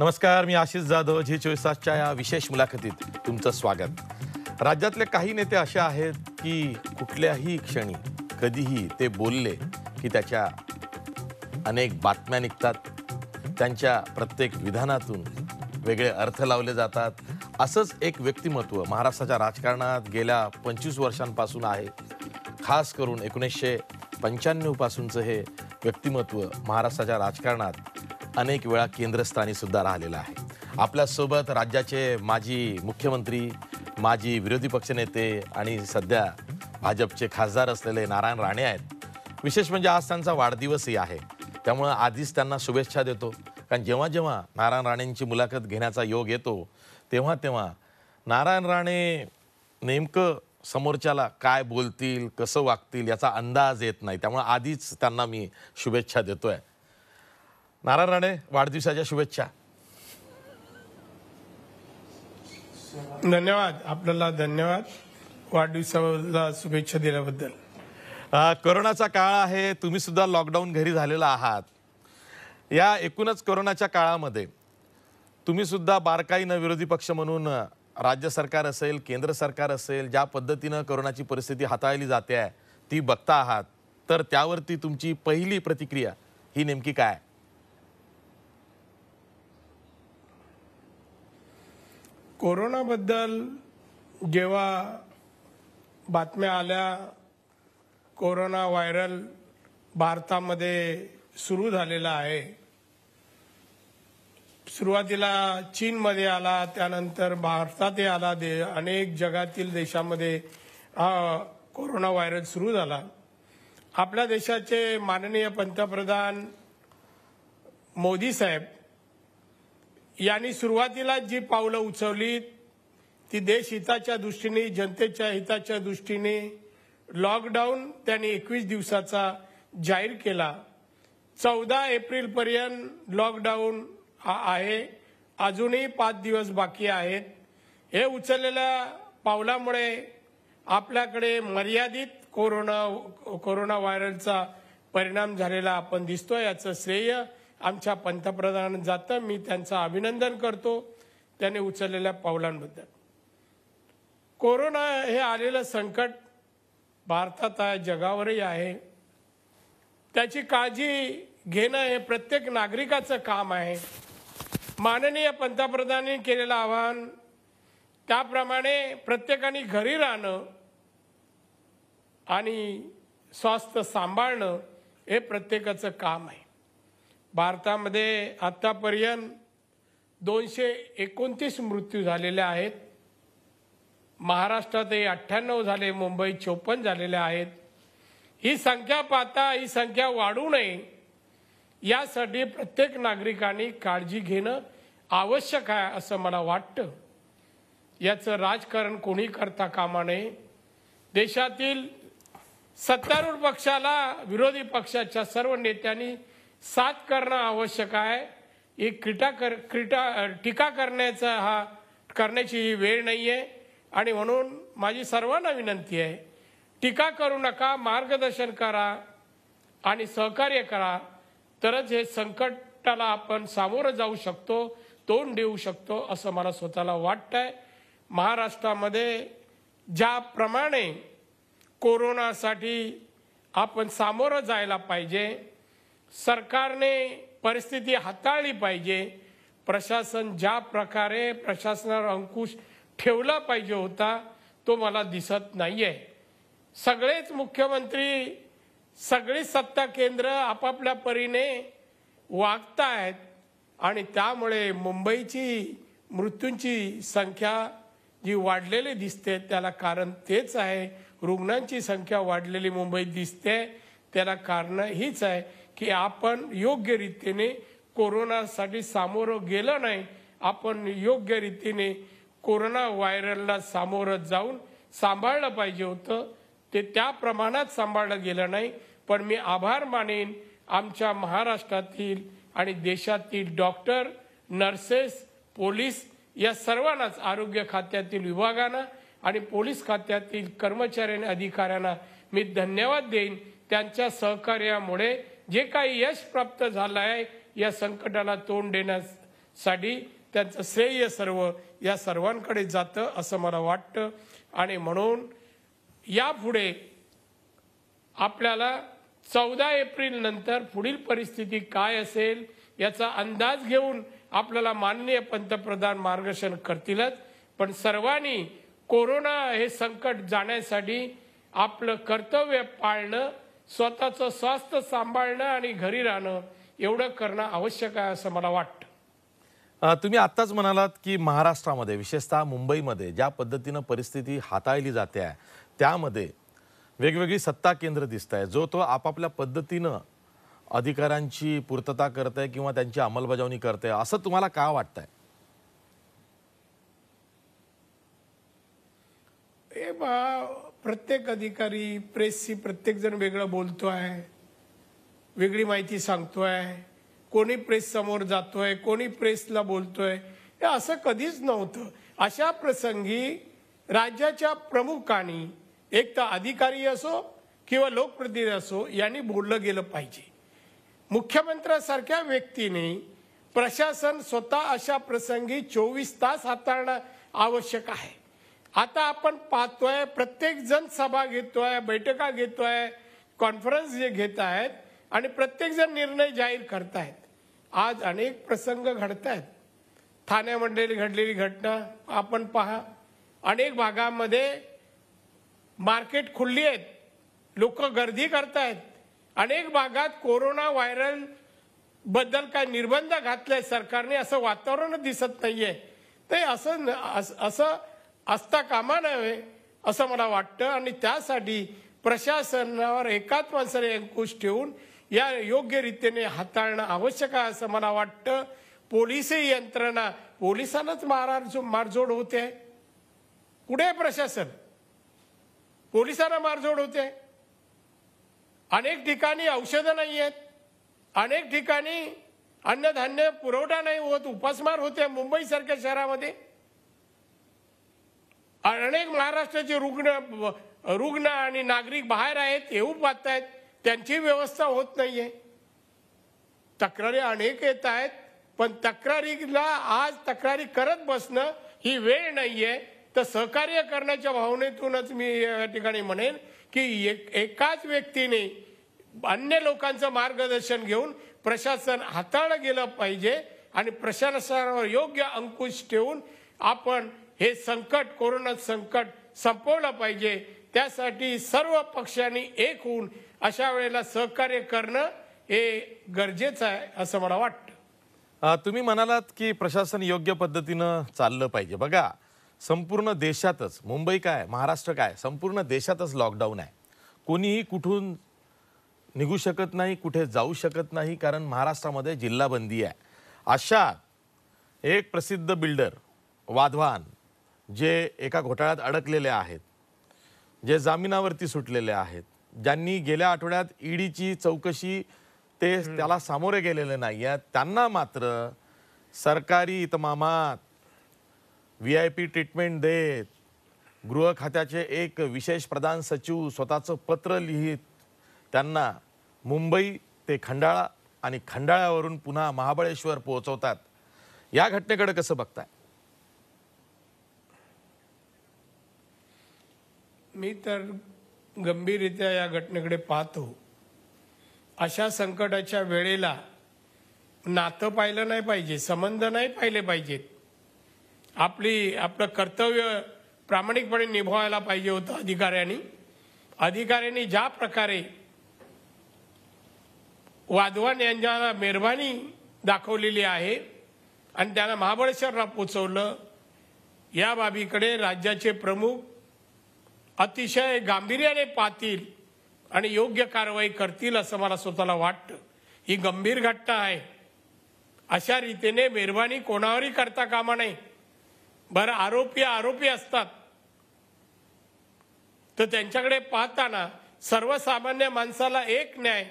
नमस्कार मी आशिष जाधव झी चोवीस तासच्या या विशेष मुलाखतीत तुमचं स्वागत राज्यातले काही नेते असे आहेत की कुठल्याही क्षणी कधीही ते बोलले की त्याच्या अनेक बातम्या निघतात त्यांच्या प्रत्येक विधानातून वेगळे अर्थ लावले जातात असंच एक व्यक्तिमत्व महाराष्ट्राच्या राजकारणात गेल्या पंचवीस वर्षांपासून आहे खास करून एकोणीसशे पंच्याण्णवपासूनचं हे व्यक्तिमत्व महाराष्ट्राच्या राजकारणात अनेक वेळा केंद्रस्थानी सुद्धा राहिलेला आहे आपल्यासोबत राज्याचे माजी मुख्यमंत्री माजी विरोधी पक्षनेते आणि सध्या भाजपचे खासदार असलेले नारायण राणे आहेत विशेष म्हणजे आज त्यांचा वाढदिवसही आहे त्यामुळं आधीच त्यांना शुभेच्छा देतो कारण जेव्हा जेव्हा नारायण राणेंची मुलाखत घेण्याचा योग येतो तेव्हा तेव्हा नारायण राणे नेमकं समोरच्याला काय बोलतील कसं वागतील याचा अंदाज येत नाही त्यामुळे आधीच त्यांना मी शुभेच्छा देतो आहे नारायण राणे वाढदिवसाच्या शुभेच्छा धन्यवाद आपल्याला धन्यवाद वाढदिवसाला शुभेच्छा दिल्याबद्दल कोरोनाचा काळ आहे तुम्ही सुद्धा लॉकडाऊन घरी झालेला आहात या एकूणच कोरोनाच्या काळामध्ये तुम्ही सुद्धा बारकाईनं विरोधी पक्ष म्हणून राज्य सरकार असेल केंद्र सरकार असेल ज्या पद्धतीनं कोरोनाची परिस्थिती हाताळली जाते ती बघता आहात तर त्यावरती तुमची पहिली प्रतिक्रिया ही नेमकी काय कोरोनाबद्दल जेव्हा बातम्या आल्या कोरोना व्हायरल भारतामध्ये सुरू झालेला आहे सुरुवातीला चीनमध्ये आला त्यानंतर भारतातही आला दे अनेक जगातील देशामध्ये हा कोरोना व्हायरस सुरू झाला आपल्या देशाचे माननीय पंतप्रधान मोदी साहेब यांनी सुरुवातीला जी पावलं उचलली ती देशहिताच्या दृष्टीने जनतेच्या हिताच्या दृष्टीने लॉकडाऊन त्यांनी एकवीस दिवसाचा जाहीर केला चौदा पर्यंत लॉकडाऊन हा आहे अजूनही पाच दिवस बाकी आहेत हे उचललेल्या पावलामुळे आपल्याकडे मर्यादित कोरोना कोरोना व्हायरसचा परिणाम झालेला आपण दिसतो याचं श्रेय आमच्या पंतप्रधान जातं मी त्यांचं अभिनंदन करतो त्याने उचललेल्या पावलांबद्दल कोरोना हे आलेलं संकट भारतात आहे जगावरही आहे त्याची काळजी घेणं हे प्रत्येक नागरिकाचं काम आहे माननीय पंतप्रधानांनी केलेलं आवाहन त्याप्रमाणे प्रत्येकाने घरी राहणं आणि स्वास्थ्य सांभाळणं हे प्रत्येकाचं काम आहे भारतामध्ये आत्तापर्यंत दोनशे एकोणतीस मृत्यू झालेले आहेत महाराष्ट्रातही अठ्ठ्याण्णव झाले मुंबईत चोपन्न झालेले आहेत ही संख्या पाहता ही संख्या वाढू नये यासाठी प्रत्येक नागरिकांनी काळजी घेणं आवश्यक आहे असं मला वाटतं याचं राजकारण कोणी करता कामा नये देशातील सत्तारूढ पक्षाला विरोधी पक्षाच्या सर्व नेत्यांनी साथ करणं आवश्यक आहे ही क्रीटा कर क्रीटा टीका करण्याचा हा करण्याची ही वेळ नाही आहे आणि म्हणून माझी सर्वांना विनंती आहे टीका करू नका मार्गदर्शन करा आणि सहकार्य करा तरच हे संकटाला आपण सामोरं जाऊ शकतो तोंड देऊ शकतो असं मला स्वतःला वाटतंय महाराष्ट्रामध्ये ज्याप्रमाणे कोरोनासाठी आपण सामोरं जायला पाहिजे सरकारने परिस्थिती हाताळली पाहिजे प्रशासन ज्या प्रकारे प्रशासनावर अंकुश ठेवला पाहिजे होता तो मला दिसत नाहीये सगळेच मुख्यमंत्री सगळी सत्ता केंद्र आपापल्या परीने वागतायत आणि त्यामुळे मुंबईची मृत्यूंची संख्या जी वाढलेली दिसते त्याला कारण तेच आहे रुग्णांची संख्या वाढलेली मुंबईत दिसते त्याला कारण हीच आहे की आपण योग्य रीतीने कोरोनासाठी सामोरं गेलं नाही आपण योग्य रीतीने कोरोना व्हायरलला सामोरं जाऊन सांभाळलं पाहिजे होतं ते त्या प्रमाणात सांभाळलं गेलं नाही पण मी आभार मानेन आमच्या महाराष्ट्रातील आणि देशातील डॉक्टर नर्सेस पोलीस या सर्वांनाच आरोग्य खात्यातील विभागांना आणि पोलीस खात्यातील कर्मचारी आणि अधिकाऱ्यांना मी धन्यवाद देईन त्यांच्या सहकार्यामुळे जे काही यश प्राप्त झालं आहे या संकटाला तोंड देण्यासाठी त्यांचं श्रेय सर्व या सर्वांकडे जातं असं मला वाटतं आणि म्हणून यापुढे आपल्याला चौदा एप्रिल नंतर पुढील परिस्थिती काय असेल याचा अंदाज घेऊन आपल्याला माननीय पंतप्रधान मार्गदर्शन करतीलच पण सर्वांनी कोरोना हे संकट जाण्यासाठी आपलं कर्तव्य पाळणं स्वतःचं स्वास्थ्य सांभाळणं आणि घरी राहणं एवढं करणं आवश्यक आहे असं मला वाटतं तुम्ही आत्ताच म्हणालात की महाराष्ट्रामध्ये विशेषतः मुंबईमध्ये ज्या पद्धतीनं परिस्थिती हाताळली जाते आहे त्यामध्ये वेगवेगळी सत्ता केंद्र दिसत आहे जो तो आपापल्या पद्धतीनं अधिकारांची पूर्तता करत आहे किंवा त्यांची अंमलबजावणी करत आहे असं तुम्हाला का वाटतंय हे प्रत्येक अधिकारी प्रेसशी प्रत्येकजण वेगळं बोलतो आहे वेगळी माहिती सांगतो आहे कोणी प्रेस समोर जातोय कोणी प्रेसला बोलतोय हे असं कधीच नव्हतं अशा प्रसंगी राज्याच्या प्रमुखांनी एक तर अधिकारी असो किंवा लोकप्रतिनिधी असो यांनी बोललं गेलं पाहिजे मुख्यमंत्र्यासारख्या व्यक्तीने प्रशासन स्वतः अशा प्रसंगी चोवीस तास हाताळणं आवश्यक आहे आता आपण पाहतोय प्रत्येक जण सभा घेतोय बैठका घेतोय कॉन्फरन्स जे घेत आहेत आणि जण निर्णय जाहीर करतायत आज अनेक प्रसंग घडत आहेत ठाण्यामध्ये घडलेली घटना आपण पहा अनेक भागामध्ये मार्केट खुलली आहेत लोक गर्दी करतायत अनेक भागात कोरोना व्हायरल बद्दल काय निर्बंध घातले सरकारने असं वातावरण दिसत नाहीये ते असं असं असता कामा नव्हे असं मला वाटतं आणि त्यासाठी प्रशासनावर एकाच माणसाने अंकुश ठेवून या योग्य रीतीने हाताळणं आवश्यक आहे असं मला वाटतं पोलिसही यंत्रणा पोलिसांनाच मारा मारझोड होते कुठे प्रशासन पोलिसांना मारझोड होते अनेक ठिकाणी औषधं नाही आहेत अनेक ठिकाणी अन्नधान्य पुरवठा नाही होत उपासमार होते मुंबईसारख्या शहरामध्ये अनेक महाराष्ट्राचे रुग्ण रुग्ण आणि नागरिक बाहेर आहेत येऊ पाहत आहेत त्यांची व्यवस्था होत नाहीये तक्रारी अनेक येत आहेत पण तक्रारीला आज तक्रारी करत बसणं ही वेळ नाहीये तर सहकार्य करण्याच्या भावनेतूनच मी या ठिकाणी म्हणेन की एक एकाच व्यक्तीने अन्य लोकांचं मार्गदर्शन घेऊन प्रशासन हाताळलं गेलं पाहिजे आणि प्रशासनावर योग्य अंकुश ठेवून आपण हे संकट कोरोना संकट संपवलं पाहिजे त्यासाठी सर्व पक्षांनी एक होऊन अशा वेळेला सहकार्य करणं हे गरजेचं आहे असं मला वाटतं तुम्ही म्हणालात की प्रशासन योग्य पद्धतीनं चाललं पाहिजे बघा संपूर्ण देशातच मुंबई काय महाराष्ट्र काय संपूर्ण देशातच लॉकडाऊन आहे कोणीही कुठून निघू शकत नाही कुठे जाऊ शकत नाही कारण महाराष्ट्रामध्ये जिल्हाबंदी आहे अशा एक प्रसिद्ध बिल्डर वाधवान जे एका घोटाळ्यात अडकलेले आहेत जे जामिनावरती सुटलेले आहेत ज्यांनी गेल्या आठवड्यात ईडीची चौकशी ते त्याला सामोरे गेलेले नाही आहेत त्यांना मात्र सरकारी इतमामात व्ही आय पी ट्रीटमेंट देत गृह खात्याचे एक विशेष प्रधान सचिव स्वतःचं पत्र लिहित त्यांना मुंबई ते खंडाळा आणि खंडाळ्यावरून पुन्हा महाबळेश्वर पोहोचवतात या घटनेकडे कसं बघताय मी तर गंभीररित्या या घटनेकडे पाहतो अशा संकटाच्या वेळेला नातं पाहिलं नाही पाहिजे संबंध नाही पाहिले पाहिजेत आपली आपलं कर्तव्य प्रामाणिकपणे निभावायला पाहिजे होतं अधिकाऱ्यांनी अधिकाऱ्यांनी ज्या प्रकारे वाधवान यांच्याला मेहरबानी दाखवलेली आहे आणि त्यांना महाबळेश्वरला पोचवलं या बाबीकडे राज्याचे प्रमुख अतिशय गांभीर्याने पाहतील आणि योग्य कारवाई करतील असं मला स्वतःला वाटतं ही गंभीर घटना आहे अशा रीतीने मेहरबानी कोणावरही करता कामा नाही बरं आरोपी आरोपी असतात तर त्यांच्याकडे पाहताना सर्वसामान्य माणसाला एक न्याय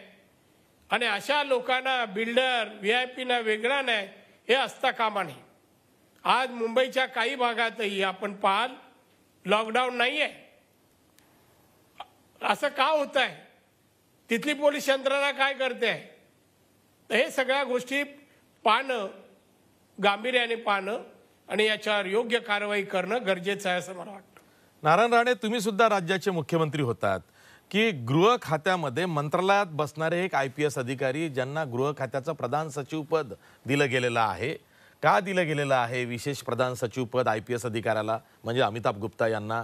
आणि अशा लोकांना बिल्डर व्ही आय पीना वेगळा न्याय हे असता कामा नाही आज मुंबईच्या काही भागातही आपण पाहाल लॉकडाऊन नाही आहे असं का होत आहे तिथली पोलीस यंत्रणा काय करते आहे हे सगळ्या गोष्टी पाहणं गांभीर्याने पाहणं आणि याच्यावर योग्य कारवाई करणं गरजेचं आहे असं मला वाटतं नारायण राणे तुम्ही सुद्धा राज्याचे मुख्यमंत्री होतात की गृह खात्यामध्ये मंत्रालयात बसणारे एक आय पी एस अधिकारी ज्यांना गृह खात्याचं प्रधान सचिव पद दिलं गेलेलं आहे का दिलं गेलेलं आहे विशेष प्रधान सचिव पद आय पी एस अधिकाऱ्याला म्हणजे अमिताभ गुप्ता यांना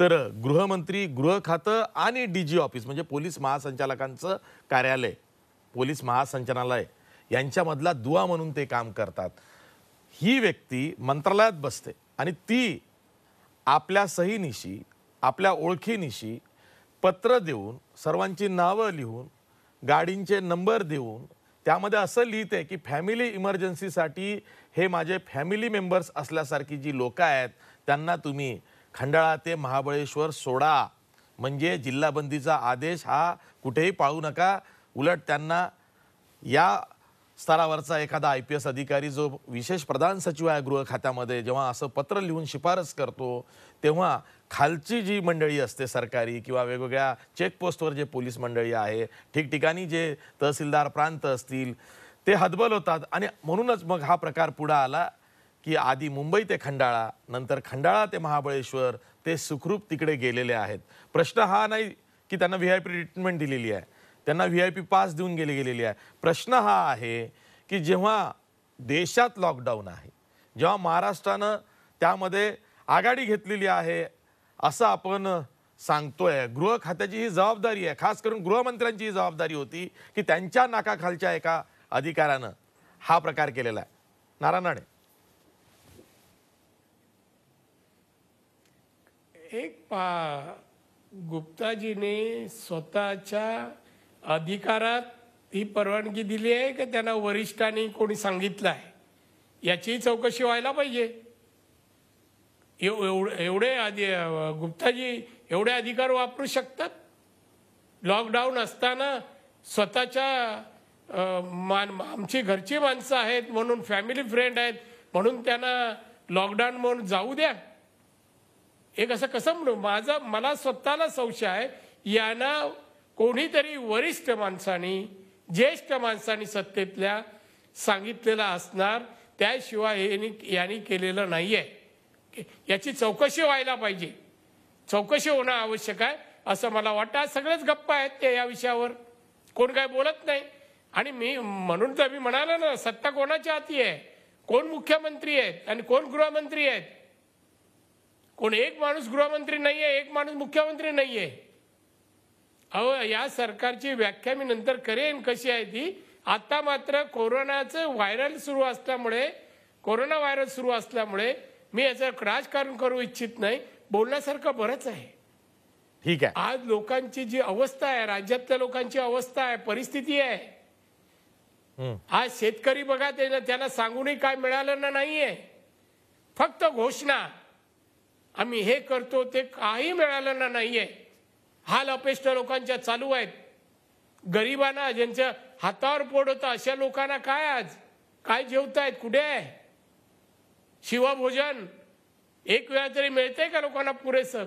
तर गृहमंत्री गृह खातं आणि डी जी ऑफिस म्हणजे पोलीस महासंचालकांचं कार्यालय पोलीस महासंचालनालय यांच्यामधला दुवा म्हणून ते काम करतात ही व्यक्ती मंत्रालयात बसते आणि ती आपल्या सहीनिशी आपल्या ओळखीनिशी पत्र देऊन सर्वांची नावं लिहून गाडींचे नंबर देऊन त्यामध्ये असं लिहिते की फॅमिली इमर्जन्सीसाठी हे माझे फॅमिली मेंबर्स असल्यासारखी जी लोकं आहेत त्यांना तुम्ही खंडाळा ते महाबळेश्वर सोडा म्हणजे जिल्हाबंदीचा आदेश हा कुठेही पाळू नका उलट त्यांना या स्तरावरचा एखादा आय पी एस अधिकारी जो विशेष प्रधान सचिव आहे गृह खात्यामध्ये जेव्हा असं पत्र लिहून शिफारस करतो तेव्हा खालची जी मंडळी असते सरकारी किंवा वेगवेगळ्या चेकपोस्टवर जे पोलीस मंडळी आहे ठिकठिकाणी जे तहसीलदार प्रांत असतील ते हदबल होतात आणि म्हणूनच मग हा प्रकार पुढं आला की आधी मुंबई ते खंडाळा नंतर खंडाळा ते महाबळेश्वर ते सुखरूप तिकडे गेलेले आहेत प्रश्न हा नाही की त्यांना व्ही आय पी ट्रीटमेंट दिलेली आहे त्यांना व्ही आय पी पास देऊन गेले गेलेली आहे प्रश्न हा आहे की जेव्हा देशात लॉकडाऊन आहे जेव्हा महाराष्ट्रानं त्यामध्ये आघाडी घेतलेली आहे असं आपण सांगतोय गृह खात्याची ही जबाबदारी आहे खास करून गृहमंत्र्यांची ही जबाबदारी होती की त्यांच्या नाकाखालच्या एका अधिकाऱ्यानं हा प्रकार केलेला आहे नारायणाने एक पा गुप्ताजीने स्वतःच्या अधिकारात ही परवानगी दिली आहे की त्यांना वरिष्ठांनी कोणी सांगितलं आहे याची चौकशी व्हायला पाहिजे एवढे आधी गुप्ताजी एवढे अधिकार वापरू शकतात लॉकडाऊन असताना स्वतःच्या मान आमची घरची माणसं आहेत म्हणून फॅमिली फ्रेंड आहेत म्हणून त्यांना लॉकडाऊन म्हणून जाऊ द्या एक असं कसं म्हणू माझा मला स्वतःला संशय आहे यांना कोणीतरी वरिष्ठ माणसानी ज्येष्ठ माणसानी सत्तेतल्या सांगितलेला असणार त्याशिवाय हे यांनी केलेलं नाहीये याची चौकशी व्हायला पाहिजे चौकशी होणं आवश्यक आहे असं मला वाटतं आज सगळेच गप्पा आहेत ते या विषयावर कोण काय बोलत नाही आणि मी म्हणून तर मी म्हणालो ना सत्ता कोणाच्या हाती आहे कोण मुख्यमंत्री आहेत आणि कोण गृहमंत्री आहेत कोण एक माणूस गृहमंत्री नाहीये एक माणूस मुख्यमंत्री नाहीये अहो या सरकारची व्याख्या मी नंतर करेन कशी आहे ती आता मात्र कोरोनाचं व्हायरल सुरू असल्यामुळे कोरोना व्हायरस सुरू असल्यामुळे मी याचं राजकारण करू इच्छित नाही बोलण्यासारखं बरंच आहे ठीक आहे आज लोकांची जी अवस्था आहे राज्यातल्या लोकांची अवस्था आहे परिस्थिती आहे आज शेतकरी बघा त्यांना सांगूनही काय मिळालं ना नाहीये फक्त घोषणा आम्ही हे करतो ते काही मिळालेलं नाहीये हाल अपेष्ट लोकांच्या चालू आहेत गरिबांना ज्यांच्या हातावर पोड होतं अशा लोकांना काय आज काय जेवतायत कुठे आहे शिवभोजन एक वेळा तरी मिळतंय का लोकांना पुरेसं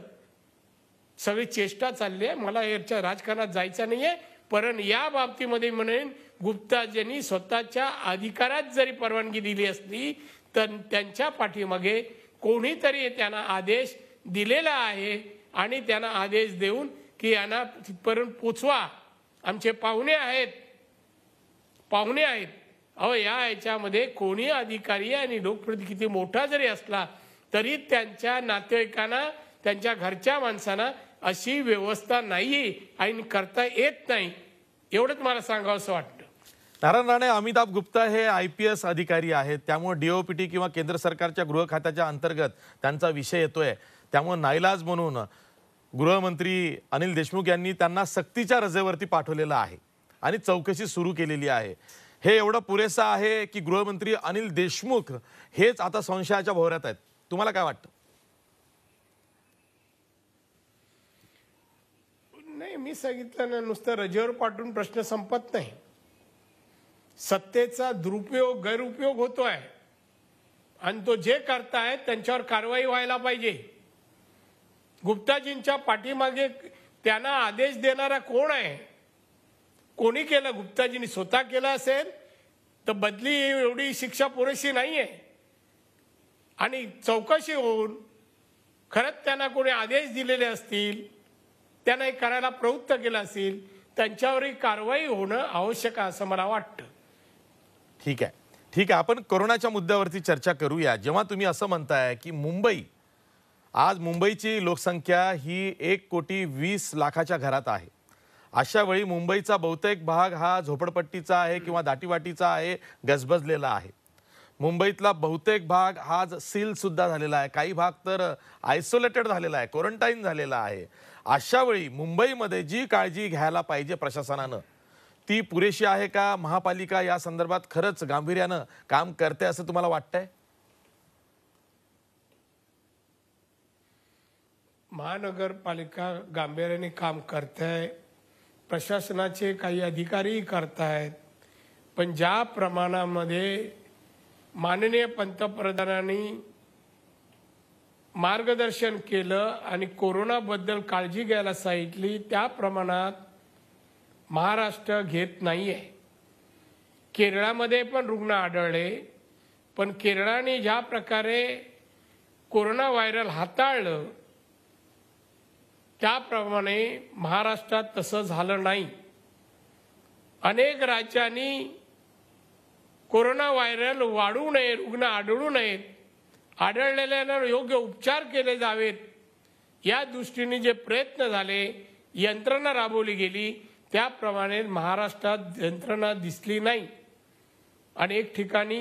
सगळी चेष्टा चालली आहे मला याच्या राजकारणात जायचं नाहीये परंतु या बाबतीमध्ये म्हणेन गुप्ताजींनी स्वतःच्या अधिकारात जरी परवानगी दिली असली तर त्यांच्या पाठीमागे कोणीतरी त्यांना आदेश दिलेला आहे आणि त्यांना आदेश देऊन की यांना तिथपर्यंत पोचवा आमचे पाहुणे आहेत पाहुणे आहेत अहो या याच्यामध्ये कोणी अधिकारी आणि लोकप्रती किती मोठा जरी असला तरी त्यांच्या नातेवाईकांना त्यांच्या घरच्या माणसांना अशी व्यवस्था नाही आणि करता येत नाही एवढंच मला सांगावं असं वाटतं नारायण राणे अमिताभ गुप्ता हे आय पी एस अधिकारी आहेत त्यामुळे डीओपीटी किंवा केंद्र सरकारच्या गृह खात्याच्या अंतर्गत त्यांचा विषय येतोय त्यामुळे नाईलाज म्हणून गृहमंत्री अनिल देशमुख यांनी त्यांना सक्तीच्या रजेवरती पाठवलेलं आहे आणि चौकशी सुरू केलेली आहे हे एवढं पुरेसं आहे की गृहमंत्री अनिल देशमुख हेच आता संशयाच्या भोवऱ्यात आहेत तुम्हाला काय वाटतं नाही मी सांगितलं ना नुसतं रजेवर पाठवून प्रश्न संपत नाही सत्तेचा दुरुपयोग गैरउपयोग आहे आणि तो जे करताय त्यांच्यावर कारवाई व्हायला पाहिजे गुप्ताजींच्या पाठीमागे त्यांना आदेश देणारा कोण आहे कोणी केलं गुप्ताजींनी स्वतः केलं असेल तर बदली एवढी शिक्षा पुरेशी नाहीये आणि चौकशी होऊन खरंच त्यांना कोणी आदेश दिलेले असतील त्यांना करायला प्रवृत्त केलं असेल त्यांच्यावरही कारवाई होणं आवश्यक आहे असं मला वाटतं ठीक आहे ठीक आहे आपण कोरोनाच्या मुद्द्यावरती चर्चा करूया जेव्हा तुम्ही असं म्हणताय की मुंबई आज मुंबईची लोकसंख्या ही एक कोटी वीस लाखाच्या घरात आहे अशा वेळी मुंबईचा बहुतेक भाग हा झोपडपट्टीचा आहे किंवा दाटीवाटीचा आहे गजबजलेला आहे मुंबईतला बहुतेक भाग आज सीलसुद्धा झालेला आहे काही भाग तर आयसोलेटेड झालेला आहे क्वारंटाईन झालेला आहे अशा वेळी मुंबईमध्ये जी काळजी घ्यायला पाहिजे प्रशासनानं ती पुरेशी आहे का महापालिका या संदर्भात खरंच गांभीर्यानं काम करते असं तुम्हाला वाटतंय महानगरपालिका गांभीर्याने काम करत आहे प्रशासनाचे काही अधिकारीही आहेत पण ज्या प्रमाणामध्ये माननीय पंतप्रधानांनी मार्गदर्शन केलं आणि कोरोनाबद्दल काळजी घ्यायला सांगितली त्या प्रमाणात महाराष्ट्र घेत नाही आहे केरळामध्ये पण रुग्ण आढळले पण केरळाने ज्या प्रकारे कोरोना व्हायरल हाताळलं त्याप्रमाणे महाराष्ट्रात तसं झालं नाही अनेक राज्यांनी कोरोना व्हायरल वाढू नये रुग्ण आढळू नयेत आढळलेल्यांना योग्य उपचार केले जावेत या दृष्टीने जे प्रयत्न झाले यंत्रणा राबवली गेली त्याप्रमाणे महाराष्ट्रात यंत्रणा दिसली नाही अनेक ठिकाणी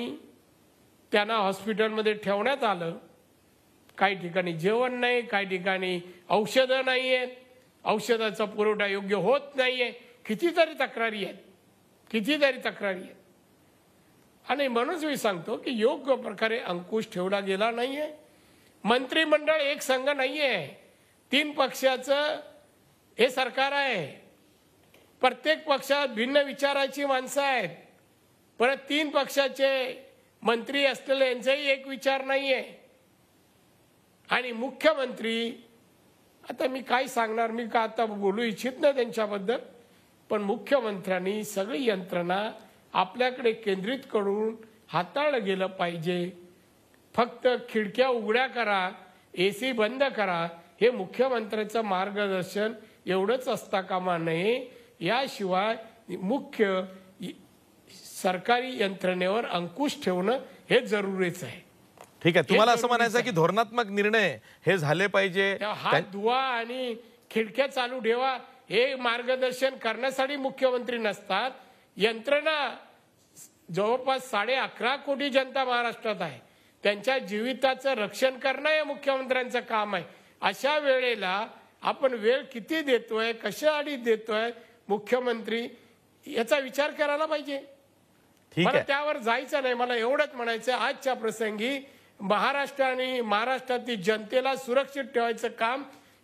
त्यांना हॉस्पिटलमध्ये ठेवण्यात आलं काही ठिकाणी जेवण नाही काही ठिकाणी औषधं नाही आहेत औषधाचा पुरवठा योग्य होत नाही आहे कितीतरी तक्रारी आहेत कितीतरी तक्रारी आहेत आणि म्हणूनच मी सांगतो की योग्य प्रकारे अंकुश ठेवला गेला नाही आहे मंत्रिमंडळ एक संघ नाही आहे तीन पक्षाचं हे सरकार आहे प्रत्येक पक्षात भिन्न विचाराची माणसं आहेत परत तीन पक्षाचे मंत्री असलेले यांचाही एक विचार नाही आहे आणि मुख्यमंत्री आता मी काय सांगणार मी का आता बोलू इच्छित नाही त्यांच्याबद्दल पण मुख्यमंत्र्यांनी सगळी यंत्रणा आपल्याकडे केंद्रित करून हाताळलं गेलं पाहिजे फक्त खिडक्या उघड्या करा ए सी बंद करा हे मुख्यमंत्र्यांचं मार्गदर्शन एवढंच असता कामा नये याशिवाय मुख्य सरकारी यंत्रणेवर अंकुश ठेवणं हे जरुरीच आहे ठीक आहे तुम्हाला असं म्हणायचं की धोरणात्मक निर्णय हे झाले पाहिजे हात धुवा आणि खिडक्या चालू ठेवा हे मार्गदर्शन करण्यासाठी मुख्यमंत्री नसतात यंत्रणा जवळपास साडे अकरा कोटी जनता महाराष्ट्रात आहे त्यांच्या जीविताचं रक्षण करणं हे मुख्यमंत्र्यांचं काम आहे अशा वेळेला आपण वेळ किती देतोय कशासाठी देतोय मुख्यमंत्री याचा विचार करायला पाहिजे मला त्यावर जायचं नाही मला एवढंच म्हणायचं आजच्या प्रसंगी महाराष्ट्र आणि महाराष्ट्रातील जनतेला सुरक्षित ठेवायचं काम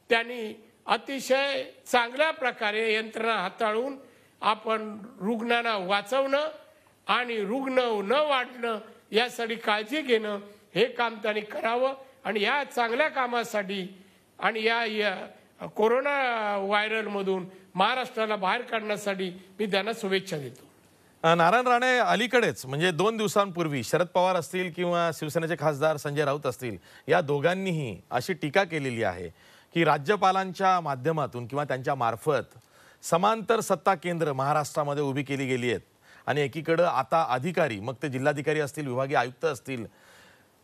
त्यांनी अतिशय चांगल्या प्रकारे यंत्रणा हाताळून आपण रुग्णांना वाचवणं आणि रुग्ण न वाढणं यासाठी काळजी घेणं हे काम त्यांनी करावं आणि या चांगल्या कामासाठी आणि या, या कोरोना व्हायरलमधून महाराष्ट्राला बाहेर काढण्यासाठी मी त्यांना शुभेच्छा देतो नारायण राणे अलीकडेच म्हणजे दोन दिवसांपूर्वी शरद पवार असतील किंवा शिवसेनेचे खासदार संजय राऊत असतील या दोघांनीही अशी टीका केलेली आहे की राज्यपालांच्या माध्यमातून किंवा त्यांच्या मार्फत समांतर सत्ता केंद्र महाराष्ट्रामध्ये उभी केली गेली आहेत आणि एकीकडं आता अधिकारी मग ते जिल्हाधिकारी असतील विभागीय आयुक्त असतील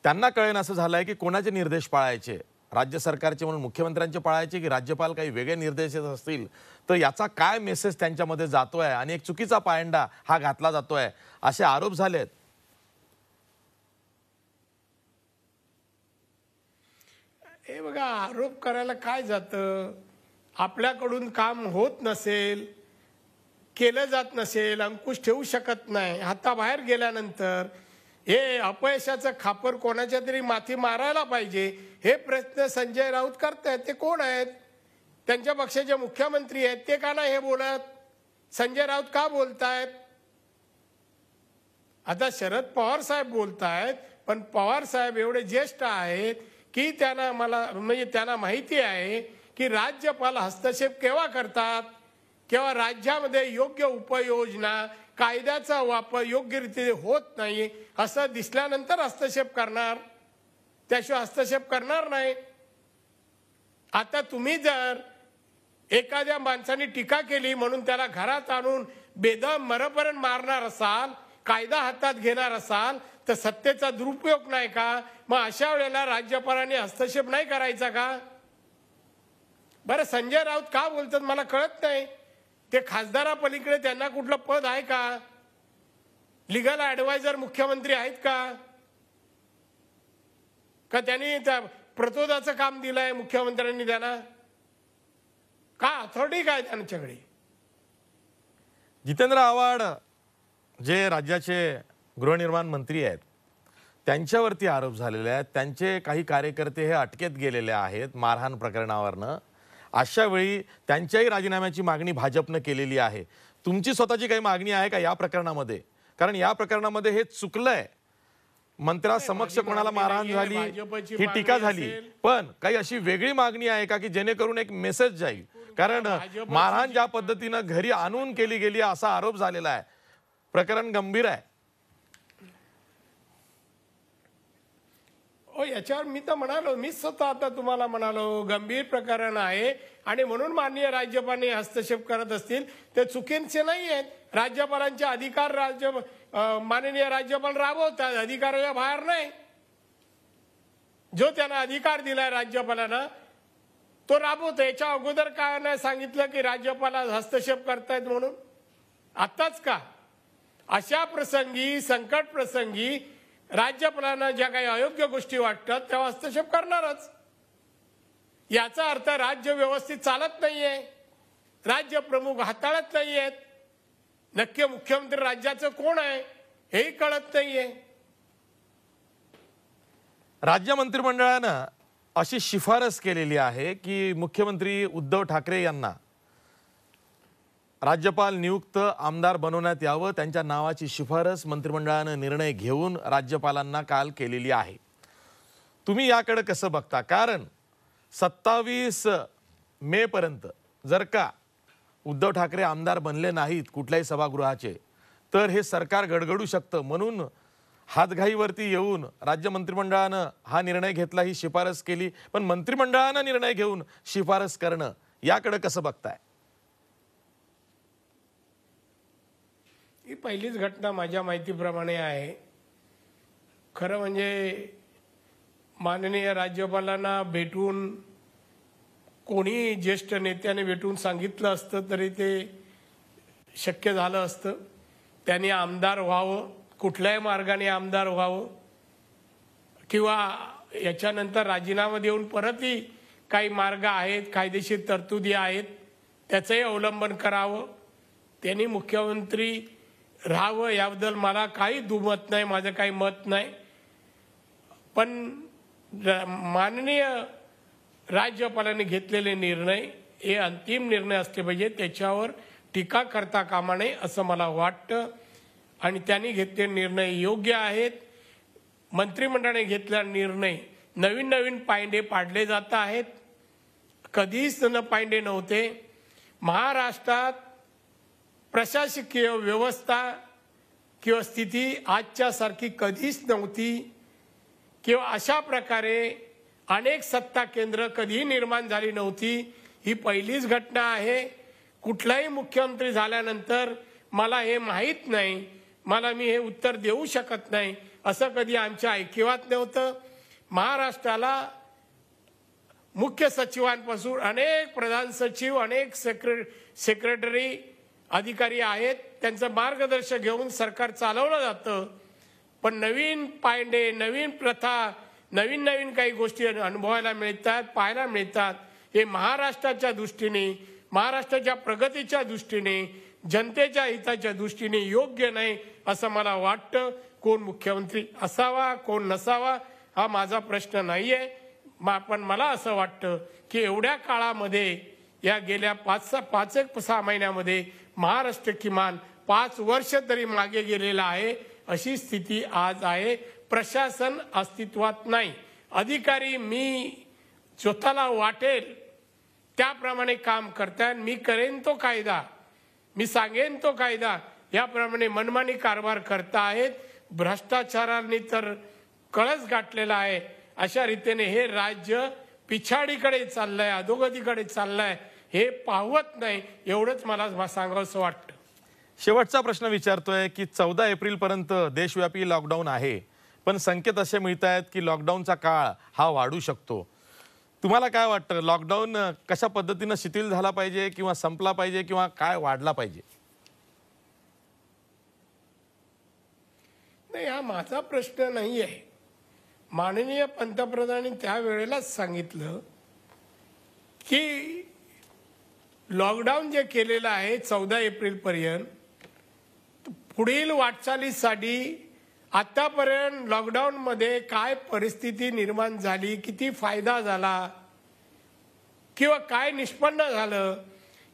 त्यांना कळेन असं झालं आहे की कोणाचे निर्देश पाळायचे राज्य सरकारचे म्हणून मुख्यमंत्र्यांचे पाळायचे की राज्यपाल काही वेगळे निर्देश देत असतील तर याचा काय मेसेज त्यांच्यामध्ये जातोय आणि एक चुकीचा पायंडा हा घातला जातोय असे आरोप झालेत हे बघा आरोप करायला काय जातं आपल्याकडून काम होत नसेल केलं जात नसेल अंकुश ठेवू शकत नाही हाताबाहेर गेल्यानंतर हे अपयशाचं खापर कोणाच्या तरी माथी मारायला पाहिजे हे प्रश्न संजय राऊत आहेत ते कोण आहेत त्यांच्या पक्षाचे मुख्यमंत्री आहेत ते का नाही हे बोलत संजय राऊत का बोलतायत आता शरद पवार साहेब बोलतायत पण पवार साहेब एवढे ज्येष्ठ आहेत की त्यांना मला म्हणजे त्यांना माहिती आहे की राज्यपाल हस्तक्षेप केव्हा करतात किंवा राज्यामध्ये योग्य उपाययोजना कायद्याचा वापर योग्य रीतीने होत नाही असं दिसल्यानंतर हस्तक्षेप करणार त्याशिवाय हस्तक्षेप करणार नाही आता तुम्ही जर एखाद्या माणसाने टीका केली म्हणून त्याला घरात आणून बेदम मरपर्यंत मारणार असाल कायदा हातात घेणार असाल तर सत्तेचा दुरुपयोग नाही का मग अशा वेळेला राज्यपालाने हस्तक्षेप नाही करायचा का बरं संजय राऊत का बोलतात मला कळत नाही ते खासदारापलीकडे त्यांना कुठलं पद आहे का लिगल ॲडवायझर मुख्यमंत्री आहेत का का त्यांनी त्या प्रतोदाचं काम दिलं आहे मुख्यमंत्र्यांनी त्यांना का अथॉरिटी काय त्यांच्याकडे जितेंद्र आव्हाड जे राज्याचे गृहनिर्माण मंत्री आहेत त्यांच्यावरती आरोप झालेले आहेत त्यांचे काही कार्यकर्ते हे अटकेत गेलेले आहेत मारहाण प्रकरणावरनं अशा वेळी त्यांच्याही राजीनाम्याची मागणी भाजपनं केलेली आहे तुमची स्वतःची काही मागणी आहे का या प्रकरणामध्ये कारण या प्रकरणामध्ये हे चुकलंय समक्ष कोणाला मारहाण झाली ही टीका झाली पण काही अशी वेगळी मागणी आहे का की जेणेकरून एक मेसेज जाईल कारण मारहाण ज्या पद्धतीनं घरी आणून केली गेली असा आरोप झालेला आहे प्रकरण गंभीर आहे हो याच्यावर मी तर म्हणालो मी स्वतः आता तुम्हाला म्हणालो गंभीर प्रकरण आहे आणि म्हणून माननीय राज्यपालांनी हस्तक्षेप करत असतील ते चुकींचे नाही आहेत राज्यपालांचे अधिकार राज्य माननीय राज्यपाल राबवतात या बाहेर नाही जो त्यांना अधिकार दिलाय राज्यपालांना तो राबवतो याच्या अगोदर काय नाही सांगितलं की राज्यपाल हस्तक्षेप करतायत म्हणून आत्ताच का अशा प्रसंगी संकट प्रसंगी राज्यपालांना ज्या काही अयोग्य गोष्टी वाटतात त्या हस्तक्षेप करणारच याचा अर्थ राज्य व्यवस्थित चालत नाहीये राज्य प्रमुख हाताळत नाहीयेत नक्की मुख्यमंत्री राज्याचं कोण आहे हेही कळत नाहीये राज्य मंत्रिमंडळानं अशी शिफारस केलेली आहे की मुख्यमंत्री उद्धव ठाकरे यांना राज्यपाल नियुक्त आमदार बनवण्यात यावं त्यांच्या नावाची शिफारस मंत्रिमंडळानं निर्णय घेऊन राज्यपालांना काल केलेली आहे तुम्ही याकडे कसं बघता कारण सत्तावीस मेपर्यंत जर का उद्धव ठाकरे आमदार बनले नाहीत कुठल्याही सभागृहाचे तर हे सरकार गडगडू शकतं म्हणून हातघाईवरती येऊन राज्य मंत्रिमंडळानं हा निर्णय घेतला ही शिफारस केली पण मंत्रिमंडळानं निर्णय घेऊन शिफारस करणं याकडे कसं बघताय ही पहिलीच घटना माझ्या माहितीप्रमाणे आहे खरं म्हणजे माननीय राज्यपालांना भेटून कोणी ज्येष्ठ नेत्याने भेटून सांगितलं असतं तरी ते शक्य झालं असतं त्यांनी आमदार व्हावं कुठल्याही मार्गाने आमदार व्हावं किंवा याच्यानंतर राजीनामा देऊन परतही काही मार्ग आहेत कायदेशीर तरतुदी आहेत त्याचंही अवलंबन करावं त्यांनी मुख्यमंत्री राहावं याबद्दल मला काही दुमत नाही माझं काही मत नाही पण माननीय राज्यपालांनी घेतलेले निर्णय हे अंतिम निर्णय असले पाहिजे त्याच्यावर टीका करता कामा नये असं मला वाटतं आणि त्यांनी घेतले निर्णय योग्य आहेत मंत्रिमंडळाने घेतला निर्णय नवीन नवीन पायंडे पाडले जात आहेत कधीच न पायंडे नव्हते महाराष्ट्रात प्रशासकीय व्यवस्था किंवा स्थिती आजच्या सारखी कधीच नव्हती किंवा अशा प्रकारे अनेक सत्ता केंद्र कधीही निर्माण झाली नव्हती ही पहिलीच घटना आहे कुठलाही मुख्यमंत्री झाल्यानंतर मला हे माहीत नाही मला मी हे उत्तर देऊ शकत नाही असं कधी आमच्या ऐकिवात नव्हतं महाराष्ट्राला मुख्य सचिवांपासून अनेक प्रधान सचिव अनेक सेक्रे सेक्रेटरी अधिकारी आहेत त्यांचं मार्गदर्शन घेऊन सरकार चालवलं जातं पण नवीन पायंडे नवीन प्रथा नवीन नवीन काही गोष्टी अनुभवायला मिळतात पाहायला मिळतात हे महाराष्ट्राच्या दृष्टीने महाराष्ट्राच्या प्रगतीच्या दृष्टीने जनतेच्या हिताच्या दृष्टीने योग्य नाही असं मला वाटतं कोण मुख्यमंत्री असावा कोण नसावा हा माझा प्रश्न नाही आहे पण मला असं वाटतं की एवढ्या काळामध्ये या गेल्या पाच सहा पाच एक सहा महिन्यामध्ये महाराष्ट्र किमान पाच वर्ष तरी मागे गेलेला आहे अशी स्थिती आज आहे प्रशासन अस्तित्वात नाही अधिकारी मी स्वतःला वाटेल त्याप्रमाणे काम करताय मी करेन तो कायदा मी सांगेन तो कायदा याप्रमाणे मनमानी कारभार करता आहेत भ्रष्टाचारांनी तर कळस गाठलेला आहे अशा रीतीने हे राज्य पिछाडीकडे चाललंय अधोगतीकडे चाललंय हे पाहवत नाही एवढंच मला सांगावंसं वाटतं शेवटचा प्रश्न विचारतोय की चौदा एप्रिलपर्यंत देशव्यापी लॉकडाऊन आहे पण संकेत असे मिळत आहेत की लॉकडाऊनचा काळ हा वाढू शकतो तुम्हाला काय वाटतं लॉकडाऊन कशा पद्धतीनं शिथिल झाला पाहिजे किंवा संपला पाहिजे किंवा काय वाढला पाहिजे नाही हा माझा प्रश्न नाही आहे माननीय पंतप्रधानांनी त्यावेळेलाच सांगितलं की लॉकडाऊन जे केलेलं आहे चौदा पर्यंत पुढील वाटचालीसाठी लॉकडाऊन लॉकडाऊनमध्ये काय परिस्थिती निर्माण झाली किती फायदा झाला किंवा काय निष्पन्न झालं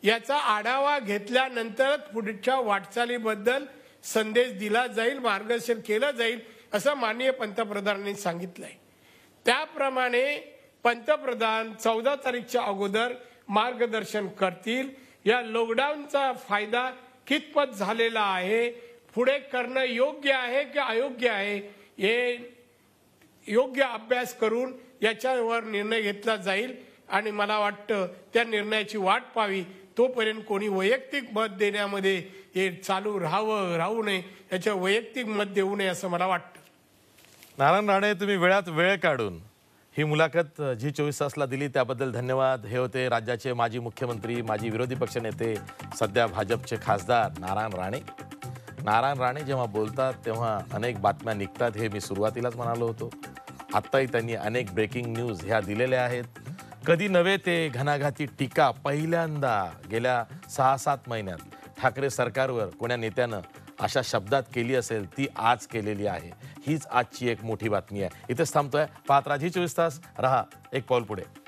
याचा आढावा घेतल्यानंतरच पुढच्या वाटचालीबद्दल संदेश दिला जाईल मार्गदर्शन केलं जाईल असं माननीय पंतप्रधानांनी सांगितलं त्याप्रमाणे पंतप्रधान चौदा तारीखच्या अगोदर मार्गदर्शन करतील या लॉकडाऊनचा फायदा कितपत झालेला आहे पुढे करणं योग्य आहे की अयोग्य आहे हे योग्य अभ्यास करून याच्यावर निर्णय घेतला जाईल आणि मला वाटतं त्या निर्णयाची वाट पावी तोपर्यंत कोणी वैयक्तिक मत देण्यामध्ये हे चालू राहावं राहू नये याच्या वैयक्तिक मत देऊ नये असं मला वाटतं नारायण राणे तुम्ही वेळात वेळ काढून ही मुलाखत जी चोवीस तासला दिली त्याबद्दल धन्यवाद हे होते राज्याचे माजी मुख्यमंत्री माजी विरोधी पक्षनेते सध्या भाजपचे खासदार नारायण राणे नारायण राणे जेव्हा बोलतात तेव्हा अनेक बातम्या निघतात हे मी सुरुवातीलाच म्हणालो होतो आत्ताही त्यांनी अनेक ब्रेकिंग न्यूज ह्या दिलेल्या आहेत कधी नव्हे ते घणाघाती टीका पहिल्यांदा गेल्या सहा सात महिन्यात ठाकरे सरकारवर कोण्या नेत्यानं अशा शब्दात केली असेल ती आज केलेली आहे हीच आजची एक मोठी बातमी आहे इथेच थांबतोय पाहत राजी चोवीस तास रहा एक पाऊल पुढे